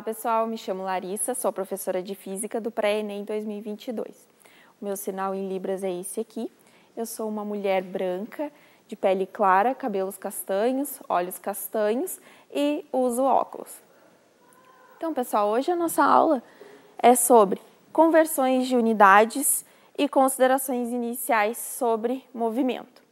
Olá, pessoal. Me chamo Larissa, sou professora de Física do Pré-ENEM 2022. O meu sinal em Libras é esse aqui. Eu sou uma mulher branca, de pele clara, cabelos castanhos, olhos castanhos e uso óculos. Então, pessoal, hoje a nossa aula é sobre conversões de unidades e considerações iniciais sobre movimento.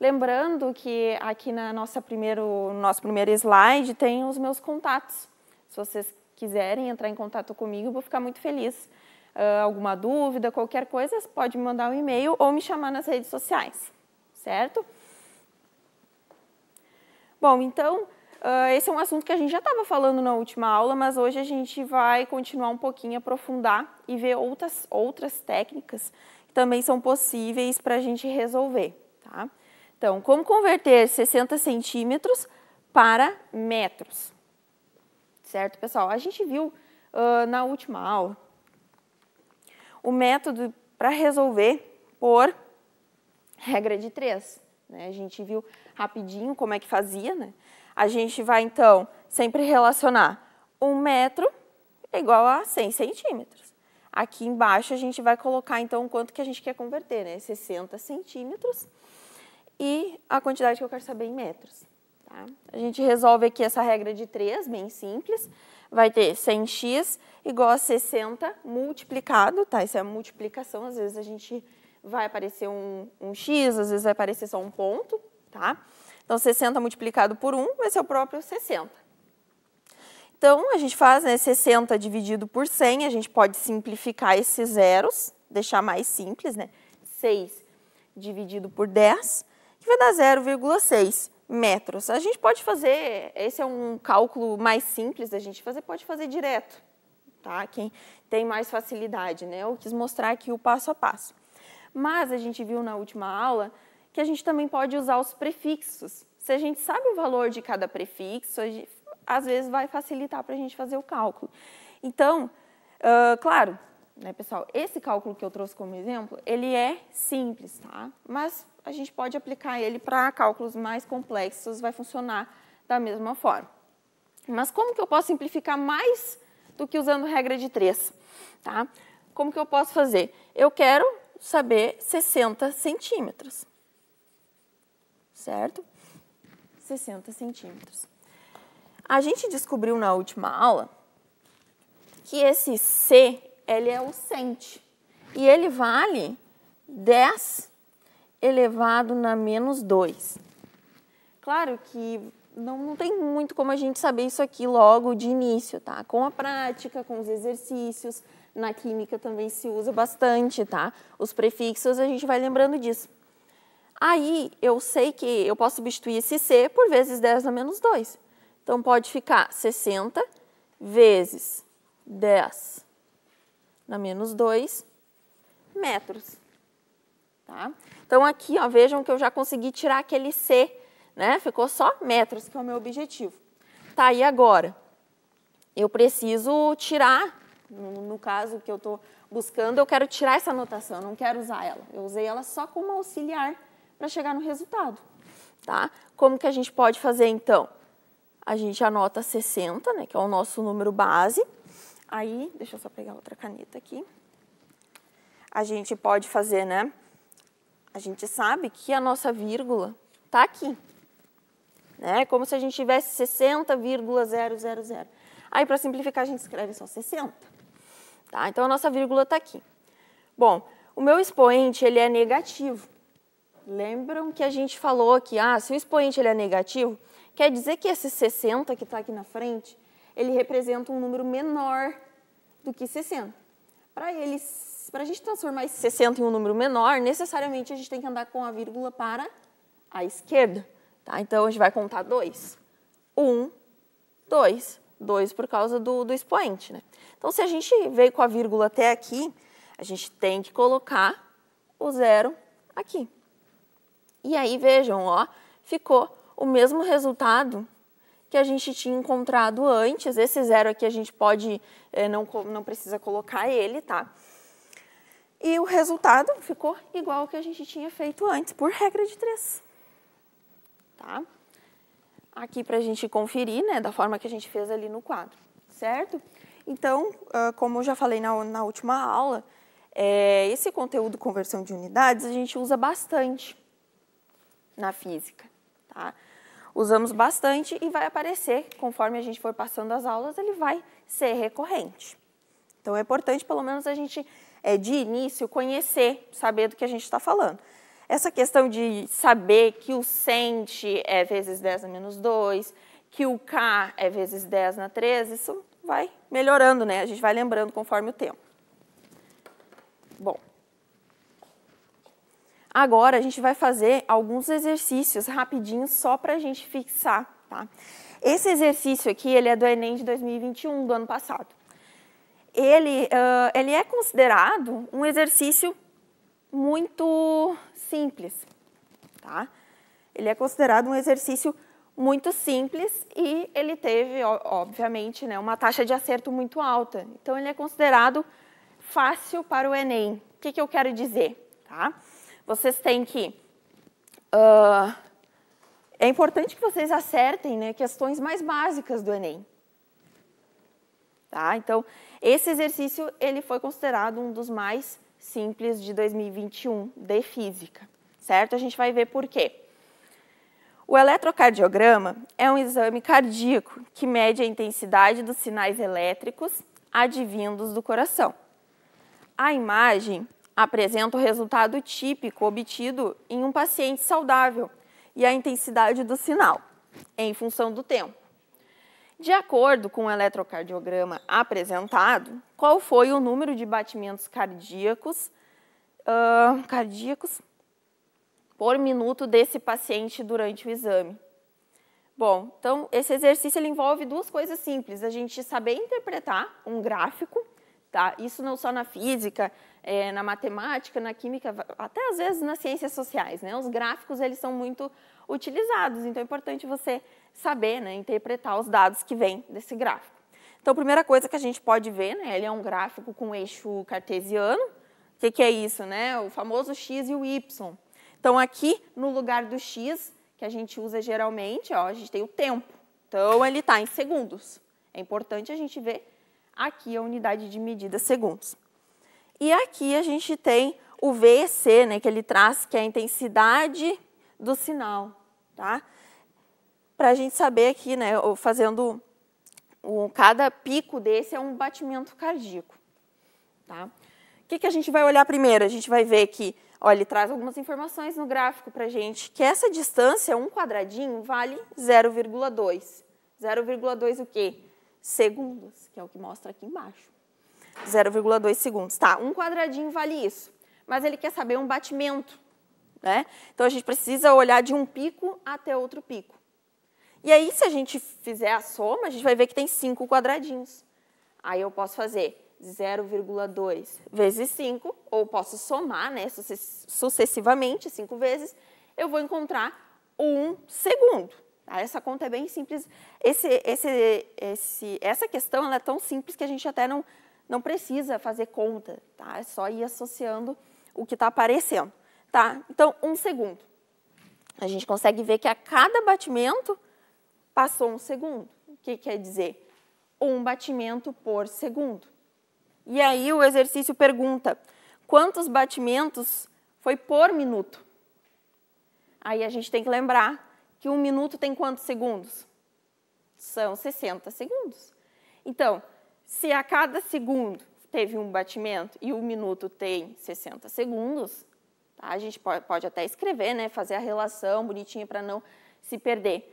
Lembrando que aqui na nossa primeiro, nosso primeiro slide tem os meus contatos. Se vocês quiserem entrar em contato comigo, vou ficar muito feliz. Uh, alguma dúvida, qualquer coisa, pode me mandar um e-mail ou me chamar nas redes sociais, certo? Bom, então, uh, esse é um assunto que a gente já estava falando na última aula, mas hoje a gente vai continuar um pouquinho, aprofundar e ver outras, outras técnicas que também são possíveis para a gente resolver, tá? Então, como converter 60 centímetros para metros? certo, pessoal? A gente viu uh, na última aula o método para resolver por regra de três. Né? A gente viu rapidinho como é que fazia. Né? A gente vai, então, sempre relacionar um metro igual a 100 centímetros. Aqui embaixo a gente vai colocar, então, quanto que a gente quer converter, né? 60 centímetros e a quantidade que eu quero saber em metros. Tá? A gente resolve aqui essa regra de 3, bem simples. Vai ter 100x igual a 60 multiplicado, tá? Isso é a multiplicação, às vezes a gente vai aparecer um, um x, às vezes vai aparecer só um ponto, tá? Então, 60 multiplicado por 1 vai ser o próprio 60. Então, a gente faz né, 60 dividido por 100, a gente pode simplificar esses zeros, deixar mais simples, né? 6 dividido por 10, que vai dar 0,6 metros. A gente pode fazer, esse é um cálculo mais simples da gente fazer, pode fazer direto, tá? Quem tem mais facilidade, né? Eu quis mostrar aqui o passo a passo. Mas a gente viu na última aula que a gente também pode usar os prefixos. Se a gente sabe o valor de cada prefixo, gente, às vezes vai facilitar para a gente fazer o cálculo. Então, uh, claro, né, pessoal? Esse cálculo que eu trouxe como exemplo, ele é simples, tá? Mas a gente pode aplicar ele para cálculos mais complexos, vai funcionar da mesma forma. Mas como que eu posso simplificar mais do que usando regra de 3, tá? Como que eu posso fazer? Eu quero saber 60 centímetros, certo? 60 centímetros. A gente descobriu na última aula que esse C ele é o cente. E ele vale 10 elevado na menos 2. Claro que não, não tem muito como a gente saber isso aqui logo de início, tá? Com a prática, com os exercícios, na química também se usa bastante, tá? Os prefixos a gente vai lembrando disso. Aí eu sei que eu posso substituir esse C por vezes 10 na menos 2. Então pode ficar 60 vezes 10 na menos 2 metros. Tá? Então, aqui, ó, vejam que eu já consegui tirar aquele C, né? Ficou só metros, que é o meu objetivo. Tá, e agora? Eu preciso tirar, no, caso que eu estou buscando, eu quero tirar essa anotação, eu não quero usar ela. Eu usei ela só como auxiliar para chegar no resultado. Tá? Como que a gente pode fazer, então? A gente anota 60, né, que é o nosso número base, Aí, deixa eu só pegar outra caneta aqui. A gente pode fazer, né? A gente sabe que a nossa vírgula está aqui. Né? É como se a gente tivesse 60,000. Aí, para simplificar, a gente escreve só 60. Tá? Então, a nossa vírgula está aqui. Bom, o meu expoente ele é negativo. Lembram que a gente falou que ah, se o expoente ele é negativo, quer dizer que esse 60 que está aqui na frente ele representa um número menor do que 60. Para para a gente transformar esse 60 em um número menor, necessariamente a gente tem que andar com a vírgula para a esquerda. Tá? Então, a gente vai contar 2. 1, 2. 2 por causa do, do expoente. Né? Então, se a gente veio com a vírgula até aqui, a gente tem que colocar o zero aqui. E aí, vejam, ó, ficou o mesmo resultado que a gente tinha encontrado antes. Esse zero aqui a gente pode, é, não, não precisa colocar ele, tá? E o resultado ficou igual ao que a gente tinha feito antes, por regra de 3. Tá? Aqui para a gente conferir, né, da forma que a gente fez ali no quadro, certo? Então, ah, como eu já falei na, na última aula, é, esse conteúdo conversão de unidades a gente usa bastante na física, tá? usamos bastante e vai aparecer, conforme a gente for passando as aulas, ele vai ser recorrente. Então é importante, pelo menos, a gente, é, de início, conhecer, saber do que a gente está falando. Essa questão de saber que o sente é vezes 10 na menos 2, que o K é vezes 10 na 13, isso vai melhorando, né? A gente vai lembrando conforme o tempo. Bom, Agora a gente vai fazer alguns exercícios rapidinhos só para a gente fixar, tá? Esse exercício aqui, ele é do Enem de 2021, do ano passado. Ele, uh, ele é considerado um exercício muito simples, tá? Ele é considerado um exercício muito simples e ele teve, obviamente, né, uma taxa de acerto muito alta. Então, ele é considerado fácil para o Enem. O que, que eu quero dizer, tá? vocês têm que... Uh, é importante que vocês acertem né, questões mais básicas do Enem. Tá? Então, esse exercício ele foi considerado um dos mais simples de 2021 de física, certo? A gente vai ver por quê. O eletrocardiograma é um exame cardíaco que mede a intensidade dos sinais elétricos advindos do coração. A imagem apresenta o resultado típico obtido em um paciente saudável e a intensidade do sinal, em função do tempo. De acordo com o eletrocardiograma apresentado, qual foi o número de batimentos cardíacos, uh, cardíacos por minuto desse paciente durante o exame? Bom, então esse exercício ele envolve duas coisas simples: a gente saber interpretar um gráfico, tá? Isso não só na física, é, na matemática, na química, até às vezes nas ciências sociais, né? Os gráficos eles são muito utilizados, então é importante você saber, né, interpretar os dados que vêm desse gráfico. Então, a primeira coisa que a gente pode ver, né, ele é um gráfico com eixo cartesiano. O que, que é isso, né? O famoso x e o y. Então, aqui no lugar do x, que a gente usa geralmente, ó, a gente tem o tempo. Então, ele está em segundos. É importante a gente ver aqui a unidade de medida segundos. E aqui a gente tem o VEC, né, que ele traz, que é a intensidade do sinal. Tá? Para a gente saber aqui, né, fazendo um, cada pico desse é um batimento cardíaco. Tá? O que, que a gente vai olhar primeiro? A gente vai ver que Olha, ele traz algumas informações no gráfico para a gente, que essa distância, um quadradinho, vale 0,2. 0,2 o quê? Segundos, que é o que mostra aqui embaixo. 0,2 segundos. Tá, um quadradinho vale isso, mas ele quer saber um batimento, né? Então a gente precisa olhar de um pico até outro pico. E aí, se a gente fizer a soma, a gente vai ver que tem 5 quadradinhos. Aí eu posso fazer 0,2 vezes 5, ou posso somar né, sucessivamente 5 vezes, eu vou encontrar 1 segundo. Tá? Essa conta é bem simples. Esse, esse, esse, essa questão é tão simples que a gente até não, não precisa fazer conta, tá? É só ir associando o que está aparecendo, tá? Então, um segundo. A gente consegue ver que a cada batimento passou um segundo. O que quer dizer? Um batimento por segundo. E aí o exercício pergunta, quantos batimentos foi por minuto? Aí a gente tem que lembrar que um minuto tem quantos segundos? São 60 segundos. Então, se a cada segundo teve um batimento e um minuto tem 60 segundos, tá? a gente pode, pode até escrever, né? fazer a relação bonitinha para não se perder.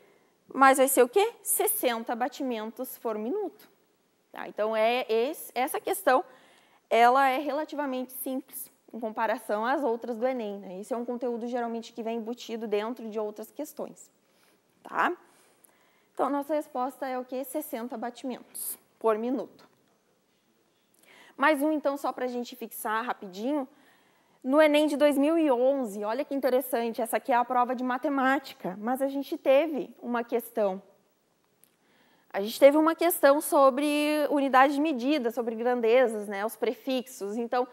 Mas vai ser o quê? 60 batimentos por minuto. Tá? Então, é esse, essa questão ela é relativamente simples em comparação às outras do Enem. Né? Esse é um conteúdo geralmente que vem embutido dentro de outras questões. Tá? Então, nossa resposta é o que? 60 batimentos por minuto. Mais um, então, só para a gente fixar rapidinho. No Enem de 2011, olha que interessante, essa aqui é a prova de matemática, mas a gente teve uma questão. A gente teve uma questão sobre unidade de medida, sobre grandezas, né, os prefixos. Então,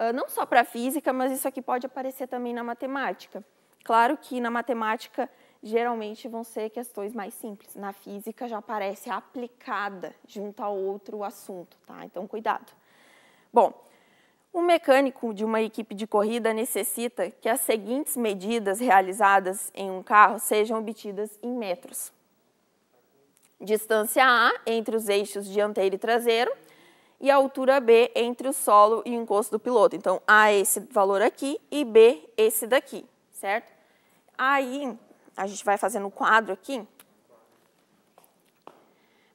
ah, não só para a física, mas isso aqui pode aparecer também na matemática. Claro que na matemática geralmente vão ser questões mais simples. Na física já aparece aplicada junto a outro assunto, tá? Então, cuidado. Bom, um mecânico de uma equipe de corrida necessita que as seguintes medidas realizadas em um carro sejam obtidas em metros. Distância A entre os eixos dianteiro e traseiro e a altura B entre o solo e o encosto do piloto. Então, A é esse valor aqui e B esse daqui, certo? Aí, a gente vai fazendo um quadro aqui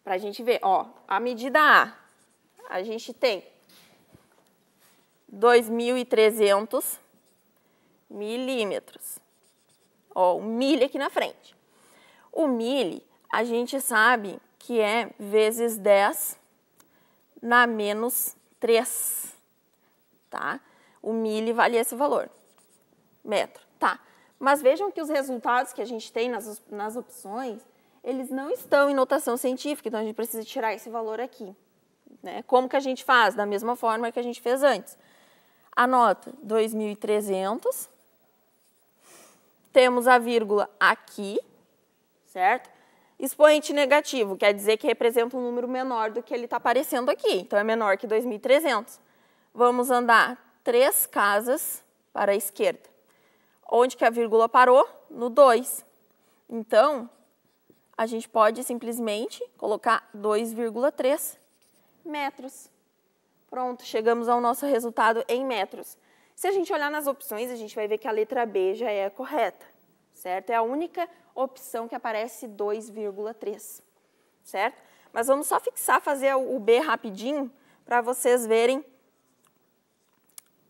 para a gente ver, ó, a medida A, a gente tem 2.300 milímetros. Ó, o mili aqui na frente. O mili, a gente sabe que é vezes 10 na menos 3, tá? O mili vale esse valor, metro, tá? Mas vejam que os resultados que a gente tem nas, nas opções, eles não estão em notação científica, então a gente precisa tirar esse valor aqui. Né? Como que a gente faz? Da mesma forma que a gente fez antes. Anota 2.300. Temos a vírgula aqui, certo? Expoente negativo, quer dizer que representa um número menor do que ele está aparecendo aqui. Então, é menor que 2.300. Vamos andar três casas para a esquerda. Onde que a vírgula parou? No 2. Então, a gente pode simplesmente colocar 2,3 metros. Pronto, chegamos ao nosso resultado em metros. Se a gente olhar nas opções, a gente vai ver que a letra B já é a correta, certo? É a única opção que aparece 2,3, certo? Mas vamos só fixar, fazer o B rapidinho, para vocês verem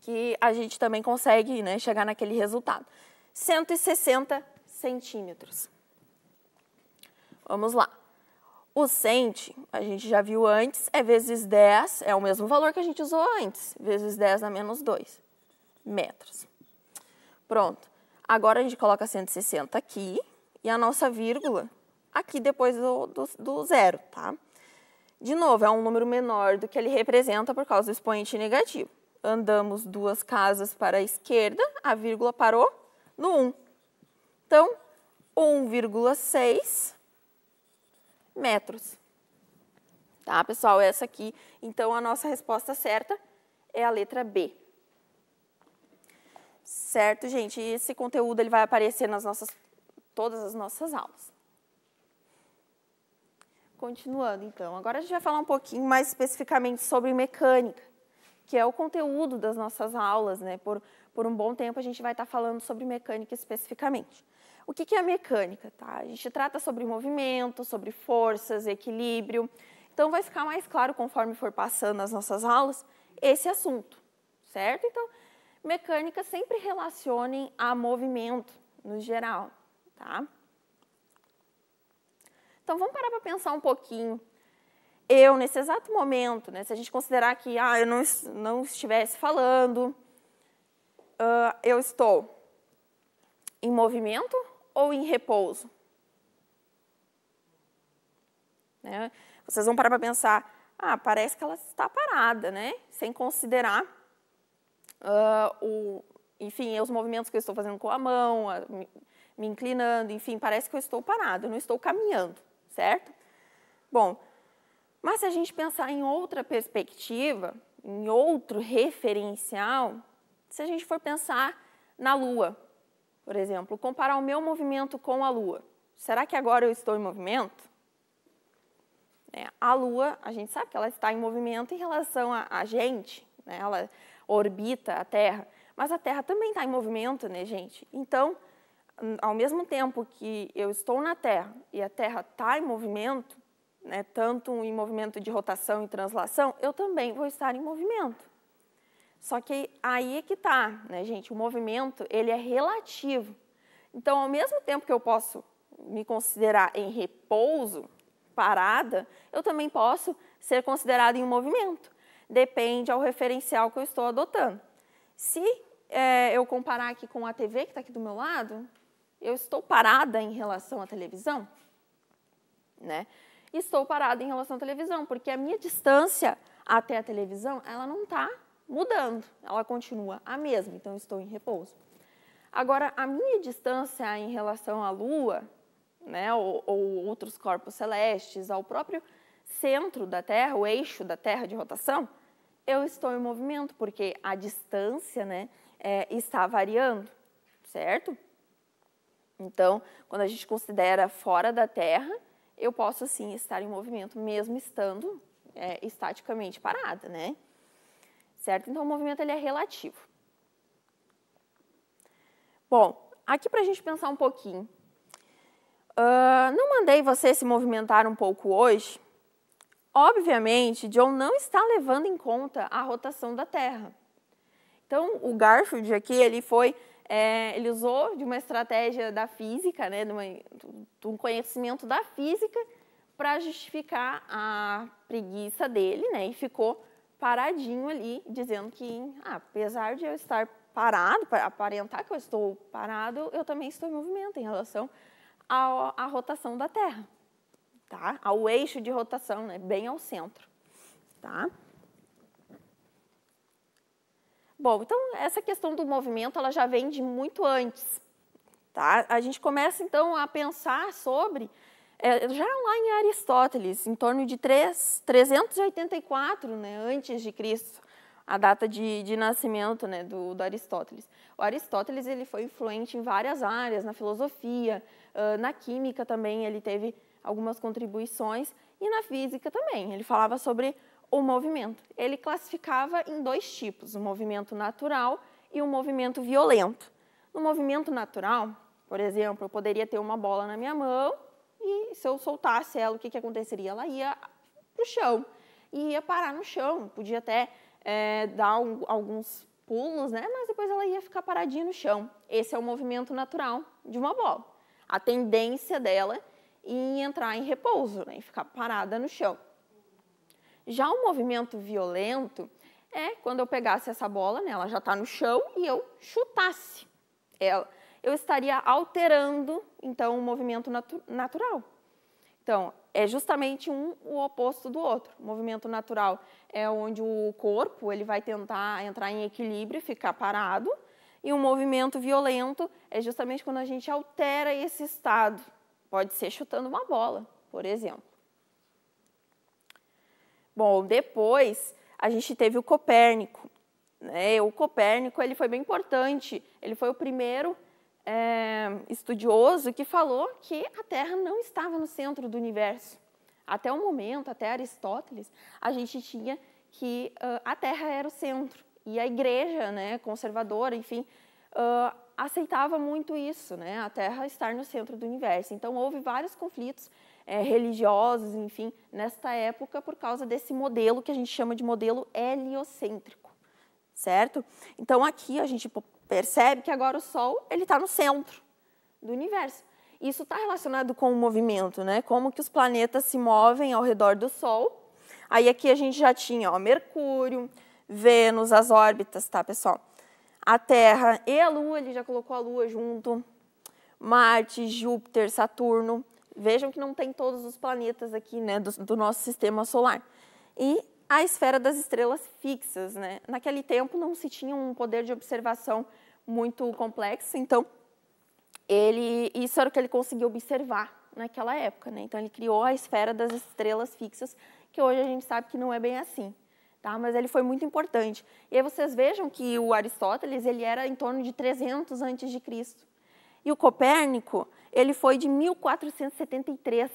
que a gente também consegue né, chegar naquele resultado. 160 centímetros. Vamos lá. O cent, a gente já viu antes, é vezes 10, é o mesmo valor que a gente usou antes, vezes 10 a menos 2 metros. Pronto. Agora a gente coloca 160 aqui e a nossa vírgula aqui depois do, do, do zero, tá? De novo, é um número menor do que ele representa por causa do expoente negativo. Andamos duas casas para a esquerda, a vírgula parou no 1. Então, 1,6 metros. Tá, pessoal? Essa aqui, então, a nossa resposta certa é a letra B. Certo, gente? Esse conteúdo ele vai aparecer nas nossas, todas as nossas aulas. Continuando, então. Agora a gente vai falar um pouquinho mais especificamente sobre mecânica, que é o conteúdo das nossas aulas, né? Por, por um bom tempo a gente vai estar falando sobre mecânica especificamente. O que, que é a mecânica? Tá? A gente trata sobre movimento, sobre forças, equilíbrio. Então, vai ficar mais claro conforme for passando as nossas aulas esse assunto, certo? Então, mecânica sempre relacionem a movimento no geral, tá? Então, vamos parar para pensar um pouquinho. Eu, nesse exato momento, né, se a gente considerar que ah, eu não, não estivesse falando, uh, eu estou em movimento ou em repouso? Né? Vocês vão parar para pensar, ah, parece que ela está parada, né? Sem considerar uh, o, enfim, os movimentos que eu estou fazendo com a mão, a, me, inclinando, enfim, parece que eu estou parado, não estou caminhando, certo? Bom, mas se a gente pensar em outra perspectiva, em outro referencial, se a gente for pensar na Lua, por exemplo, comparar o meu movimento com a Lua. Será que agora eu estou em movimento? É, a Lua, a gente sabe que ela está em movimento em relação a, a gente, né? ela orbita a Terra, mas a Terra também está em movimento, né, gente? Então, ao mesmo tempo que eu estou na Terra e a Terra está em movimento, né, tanto em movimento de rotação e translação, eu também vou estar em movimento. Só que aí é que tá, né, gente? O movimento, ele é relativo. Então, ao mesmo tempo que eu posso me considerar em repouso, parada, eu também posso ser considerado em um movimento. Depende ao referencial que eu estou adotando. Se é, eu comparar aqui com a TV que está aqui do meu lado, eu estou parada em relação à televisão, né? Estou parada em relação à televisão, porque a minha distância até a televisão, ela não está mudando, ela continua a mesma, então estou em repouso. Agora, a minha distância em relação à Lua, né, ou, ou outros corpos celestes, ao próprio centro da Terra, o eixo da Terra de rotação, eu estou em movimento, porque a distância né, é, está variando, certo? Então, quando a gente considera fora da Terra, eu posso sim estar em movimento, mesmo estando é, estaticamente parada, né? certo? Então, o movimento ele é relativo. Bom, aqui para a gente pensar um pouquinho. Uh, não mandei você se movimentar um pouco hoje? Obviamente, John não está levando em conta a rotação da Terra. Então, o Garfield aqui, ele foi, é, ele usou de uma estratégia da física, né, de, uma, de um conhecimento da física para justificar a preguiça dele, né, e ficou paradinho ali, dizendo que, ah, apesar de eu estar parado, para aparentar que eu estou parado, eu também estou em movimento em relação à, à rotação da Terra, tá? Ao eixo de rotação, né? Bem ao centro, tá? Bom, então essa questão do movimento ela já vem de muito antes, tá? A gente começa então a pensar sobre é, já lá em Aristóteles, em torno de 3, 384 né, antes de Cristo, a data de, de nascimento né, do, do, Aristóteles. O Aristóteles ele foi influente em várias áreas, na filosofia, na química também ele teve algumas contribuições e na física também. Ele falava sobre o movimento. Ele classificava em dois tipos, o movimento natural e o movimento violento. No movimento natural, por exemplo, eu poderia ter uma bola na minha mão e se eu soltasse ela, o que, que aconteceria? Ela ia pro chão. E ia parar no chão, podia até é, dar um, alguns pulos, né? Mas depois ela ia ficar paradinha no chão. Esse é o movimento natural de uma bola. A tendência dela em entrar em repouso, né? em ficar parada no chão. Já o movimento violento é quando eu pegasse essa bola, né? ela já está no chão, e eu chutasse ela. Eu estaria alterando então um movimento natu natural. Então, é justamente um o oposto do outro. O movimento natural é onde o corpo ele vai tentar entrar em equilíbrio e ficar parado, e o movimento violento é justamente quando a gente altera esse estado. Pode ser chutando uma bola, por exemplo. Bom, depois a gente teve o Copérnico. Né? O Copérnico ele foi bem importante. Ele foi o primeiro é, estudioso que falou que a Terra não estava no centro do universo. Até o momento, até Aristóteles, a gente tinha que uh, a Terra era o centro. E a igreja né, conservadora, enfim, uh, aceitava muito isso, né, a Terra estar no centro do universo. Então, houve vários conflitos é, religiosos, enfim, nesta época, por causa desse modelo que a gente chama de modelo heliocêntrico certo? Então aqui a gente percebe que agora o Sol ele está no centro do universo. Isso está relacionado com o movimento, né? Como que os planetas se movem ao redor do Sol. Aí aqui a gente já tinha ó, Mercúrio, Vênus, as órbitas, tá, pessoal? A Terra e a Lua, ele já colocou a Lua junto. Marte, Júpiter, Saturno. Vejam que não tem todos os planetas aqui, né, do, do nosso sistema solar. E a esfera das estrelas fixas. Né? Naquele tempo não se tinha um poder de observação muito complexo, então ele, isso era o que ele conseguiu observar naquela época. Né? Então ele criou a esfera das estrelas fixas, que hoje a gente sabe que não é bem assim. Tá, mas ele foi muito importante. E aí vocês vejam que o Aristóteles ele era em torno de 300 antes de Cristo. E o Copérnico, ele foi de 1473.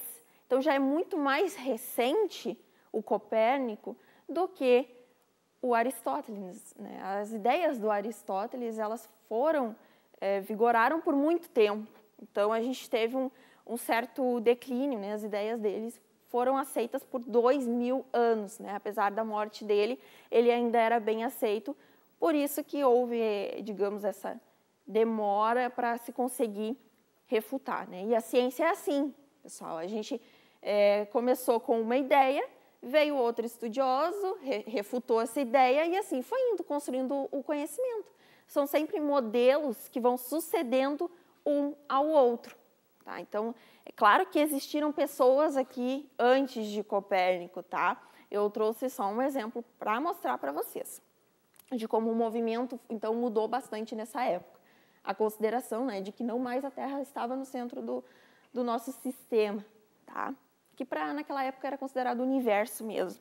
Então já é muito mais recente o Copérnico do que o Aristóteles. Né? As ideias do Aristóteles elas foram é, vigoraram por muito tempo. Então a gente teve um, um certo declínio, né? as ideias deles foram aceitas por dois mil anos, né? apesar da morte dele, ele ainda era bem aceito. Por isso que houve, digamos, essa demora para se conseguir refutar. Né? E a ciência é assim, pessoal. A gente é, começou com uma ideia Veio outro estudioso, re refutou essa ideia e assim foi indo construindo o conhecimento. São sempre modelos que vão sucedendo um ao outro. Tá? Então, é claro que existiram pessoas aqui antes de Copérnico, tá? Eu trouxe só um exemplo para mostrar para vocês de como o movimento então mudou bastante nessa época. A consideração né, de que não mais a Terra estava no centro do, do nosso sistema. Tá? que para naquela época era considerado universo mesmo.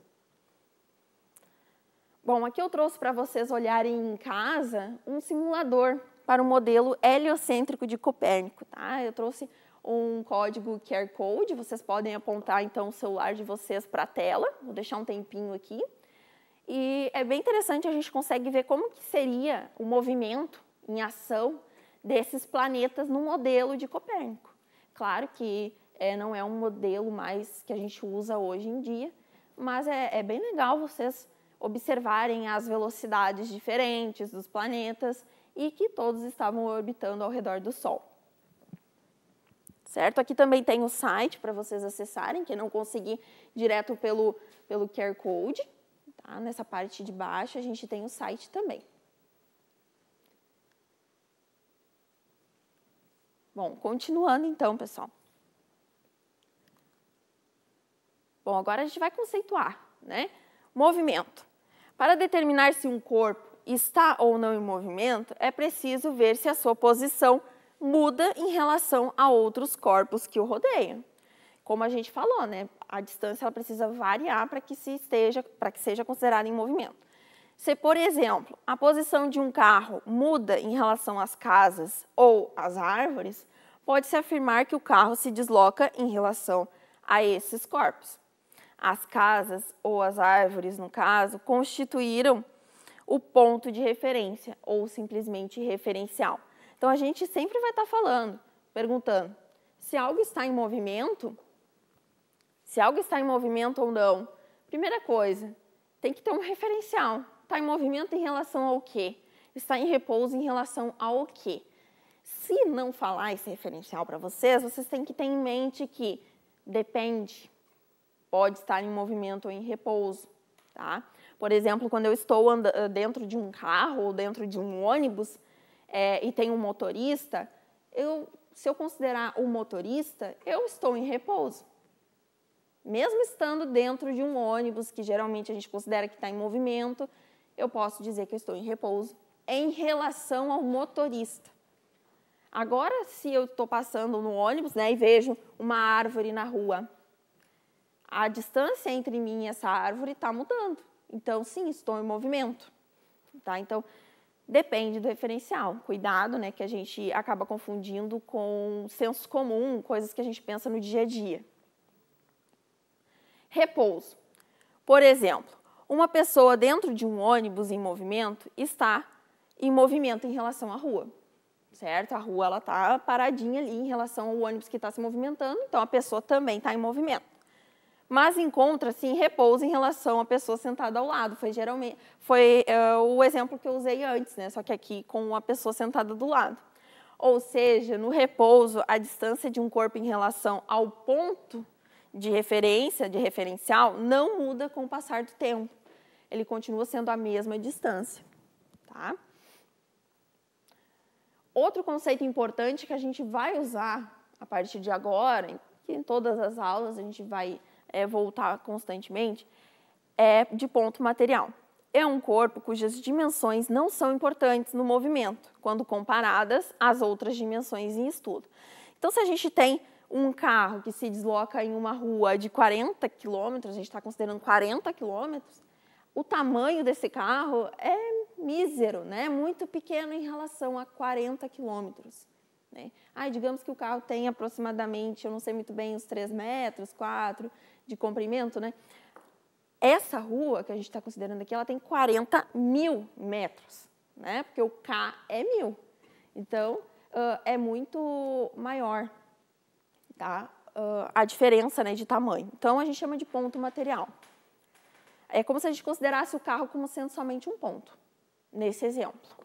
Bom, aqui eu trouxe para vocês olharem em casa um simulador para o modelo heliocêntrico de Copérnico, tá? Eu trouxe um código QR Code, vocês podem apontar então o celular de vocês para a tela, vou deixar um tempinho aqui. E é bem interessante, a gente consegue ver como que seria o movimento em ação desses planetas no modelo de Copérnico. Claro que é, não é um modelo mais que a gente usa hoje em dia, mas é, é bem legal vocês observarem as velocidades diferentes dos planetas e que todos estavam orbitando ao redor do Sol. Certo? Aqui também tem o site para vocês acessarem, que não consegui direto pelo, pelo QR Code. Tá? Nessa parte de baixo a gente tem o site também. Bom, continuando então, pessoal. Bom, agora a gente vai conceituar, né? Movimento. Para determinar se um corpo está ou não em movimento, é preciso ver se a sua posição muda em relação a outros corpos que o rodeiam. Como a gente falou, né? A distância ela precisa variar para que se esteja, para que seja considerada em movimento. Se, por exemplo, a posição de um carro muda em relação às casas ou às árvores, pode-se afirmar que o carro se desloca em relação a esses corpos as casas ou as árvores, no caso, constituíram o ponto de referência ou simplesmente referencial. Então a gente sempre vai estar falando, perguntando se algo está em movimento, se algo está em movimento ou não. Primeira coisa, tem que ter um referencial. Está em movimento em relação ao quê? Está em repouso em relação ao quê? Se não falar esse referencial para vocês, vocês têm que ter em mente que depende, pode estar em movimento ou em repouso. Tá? Por exemplo, quando eu estou eh, dentro de um carro ou dentro de um ônibus é, e tem um motorista, eu, se eu considerar o motorista, eu estou em repouso. Mesmo estando dentro de um ônibus, que geralmente a gente considera que está em movimento, eu posso dizer que eu estou em repouso em relação ao motorista. Agora, se eu estou passando no ônibus né, e vejo uma árvore na rua, a distância entre mim e essa árvore está mudando. Então, sim, estou em movimento. Tá? Então, depende do referencial. Cuidado, né, que a gente acaba confundindo com senso comum, coisas que a gente pensa no dia a dia. Repouso. Por exemplo, uma pessoa dentro de um ônibus em movimento está em movimento em relação à rua, certo? A rua ela está paradinha ali em relação ao ônibus que está se movimentando, então a pessoa também está em movimento mas encontra-se em repouso em relação à pessoa sentada ao lado. Foi geralmente foi uh, o exemplo que eu usei antes, né? Só que aqui com a pessoa sentada do lado. Ou seja, no repouso, a distância de um corpo em relação ao ponto de referência, de referencial, não muda com o passar do tempo. Ele continua sendo a mesma distância, tá? Outro conceito importante que a gente vai usar a partir de agora, que em todas as aulas a gente vai é, voltar constantemente, é de ponto material. É um corpo cujas dimensões não são importantes no movimento, quando comparadas às outras dimensões em estudo. Então, se a gente tem um carro que se desloca em uma rua de 40 quilômetros, a gente está considerando 40 quilômetros, o tamanho desse carro é mísero, né? É muito pequeno em relação a 40 quilômetros. Né? Ah, digamos que o carro tem aproximadamente, eu não sei muito bem, uns 3 metros, 4, de comprimento, né? Essa rua que a gente está considerando aqui, ela tem 40 mil metros, né? Porque o K é mil. Então, uh, é muito maior, tá? Uh, a diferença né, de tamanho. Então, a gente chama de ponto material. É como se a gente considerasse o carro como sendo somente um ponto, nesse exemplo.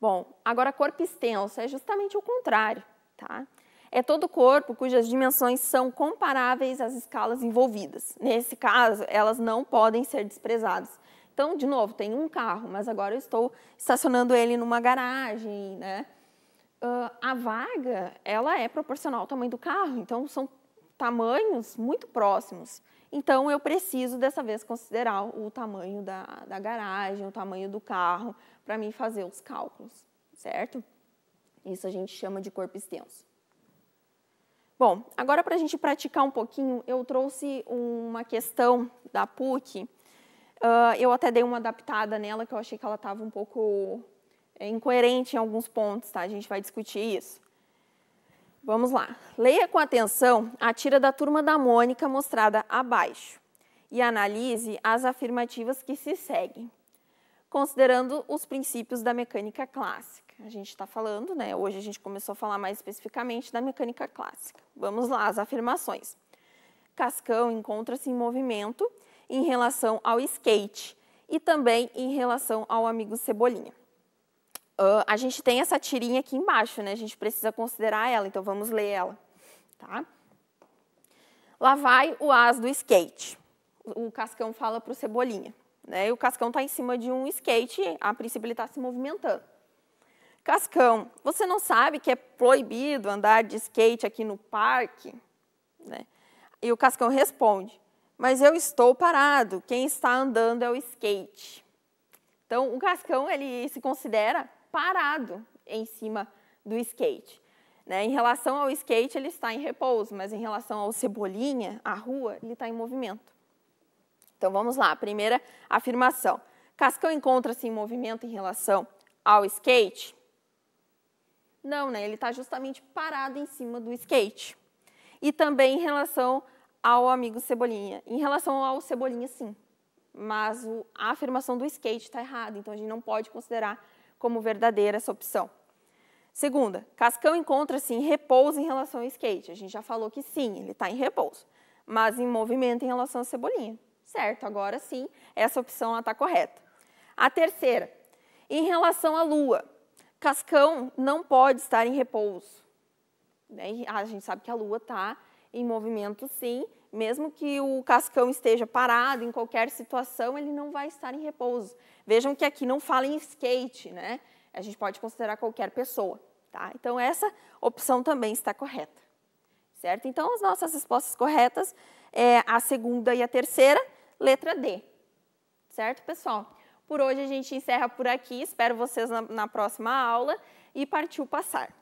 Bom, agora corpo extenso é justamente o contrário, tá? é todo o corpo cujas dimensões são comparáveis às escalas envolvidas. Nesse caso, elas não podem ser desprezadas. Então, de novo, tem um carro, mas agora eu estou estacionando ele numa garagem, né? Uh, a vaga, ela é proporcional ao tamanho do carro, então são tamanhos muito próximos. Então, eu preciso, dessa vez, considerar o tamanho da, da garagem, o tamanho do carro, para mim fazer os cálculos, certo? Isso a gente chama de corpo extenso. Bom, agora para a gente praticar um pouquinho, eu trouxe uma questão da PUC. Uh, eu até dei uma adaptada nela, que eu achei que ela estava um pouco é, incoerente em alguns pontos, tá? A gente vai discutir isso. Vamos lá. Leia com atenção a tira da turma da Mônica mostrada abaixo e analise as afirmativas que se seguem considerando os princípios da mecânica clássica. A gente está falando, né? Hoje a gente começou a falar mais especificamente da mecânica clássica. Vamos lá, as afirmações. Cascão encontra-se em movimento em relação ao skate e também em relação ao amigo Cebolinha. Uh, a gente tem essa tirinha aqui embaixo, né? A gente precisa considerar ela, então vamos ler ela, tá? Lá vai o as do skate. O Cascão fala para o Cebolinha. Né? E o Cascão está em cima de um skate, a princípio ele está se movimentando. Cascão, você não sabe que é proibido andar de skate aqui no parque? Né? E o Cascão responde, mas eu estou parado, quem está andando é o skate. Então, o Cascão ele se considera parado em cima do skate. Né? Em relação ao skate, ele está em repouso, mas em relação ao Cebolinha, à rua, ele está em movimento. Então vamos lá, primeira afirmação. Cascão encontra-se em movimento em relação ao skate? Não, né? Ele está justamente parado em cima do skate. E também em relação ao amigo Cebolinha. Em relação ao Cebolinha, sim. Mas o, a afirmação do skate está errada, então a gente não pode considerar como verdadeira essa opção. Segunda, Cascão encontra-se em repouso em relação ao skate. A gente já falou que sim, ele está em repouso, mas em movimento em relação ao Cebolinha. Certo, agora sim, essa opção está correta. A terceira, em relação à Lua, Cascão não pode estar em repouso. Né, a gente sabe que a Lua está em movimento, sim. Mesmo que o cascão esteja parado em qualquer situação, ele não vai estar em repouso. Vejam que aqui não fala em skate, né? A gente pode considerar qualquer pessoa, tá? Então, essa opção também está correta, certo? Então, as nossas respostas corretas é a segunda e a terceira letra D. Certo, pessoal? Por hoje a gente encerra por aqui, espero vocês na, na próxima aula e partiu passar.